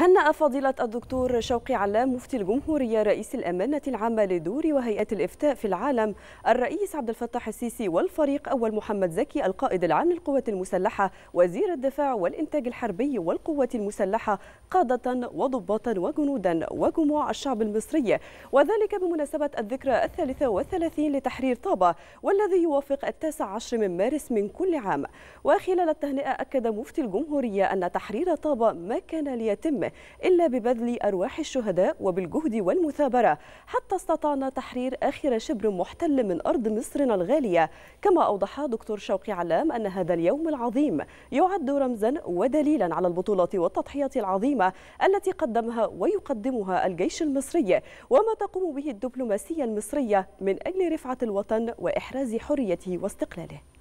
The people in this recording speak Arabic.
هنأ فضيلة الدكتور شوقي علام مفتي الجمهورية رئيس الأمانة العامة لدور وهيئة الإفتاء في العالم الرئيس عبد الفتاح السيسي والفريق أول محمد زكي القائد العام للقوات المسلحة وزير الدفاع والإنتاج الحربي والقوات المسلحة قادة وضباطا وجنودا وجموع الشعب المصري وذلك بمناسبة الذكرى الثالثة والثلاثين لتحرير طابة والذي يوافق التاسع عشر من مارس من كل عام وخلال التهنئة أكد مفتي الجمهورية أن تحرير طابة ما كان ليتم إلا ببذل أرواح الشهداء وبالجهد والمثابرة حتى استطعنا تحرير آخر شبر محتل من أرض مصرنا الغالية كما أوضح دكتور شوقي علام أن هذا اليوم العظيم يعد رمزا ودليلا على البطولة والتضحية العظيمة التي قدمها ويقدمها الجيش المصري وما تقوم به الدبلوماسية المصرية من أجل رفعة الوطن وإحراز حريته واستقلاله